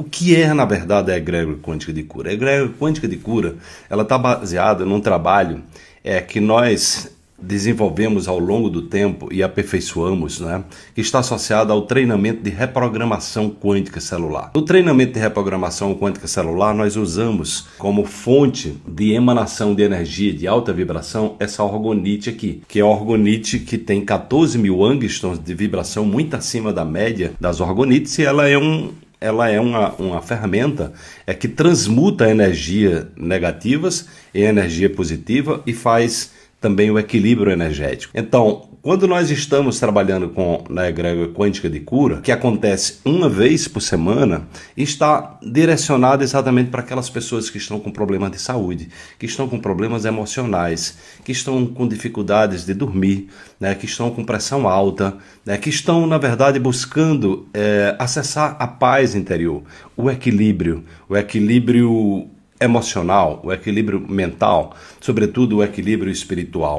O que é, na verdade, a egrégora quântica de cura? A egrégora quântica de cura ela está baseada num trabalho é, que nós desenvolvemos ao longo do tempo e aperfeiçoamos, né, que está associado ao treinamento de reprogramação quântica celular. No treinamento de reprogramação quântica celular, nós usamos como fonte de emanação de energia de alta vibração essa orgonite aqui, que é a orgonite que tem 14 mil angstroms de vibração muito acima da média das orgonites e ela é um ela é uma, uma ferramenta é que transmuta energia negativas em energia positiva e faz também o equilíbrio energético. Então, quando nós estamos trabalhando com a egrégora quântica de cura, que acontece uma vez por semana, está direcionado exatamente para aquelas pessoas que estão com problemas de saúde, que estão com problemas emocionais, que estão com dificuldades de dormir, né, que estão com pressão alta, né, que estão, na verdade, buscando é, acessar a paz interior, o equilíbrio, o equilíbrio emocional, o equilíbrio mental, sobretudo o equilíbrio espiritual.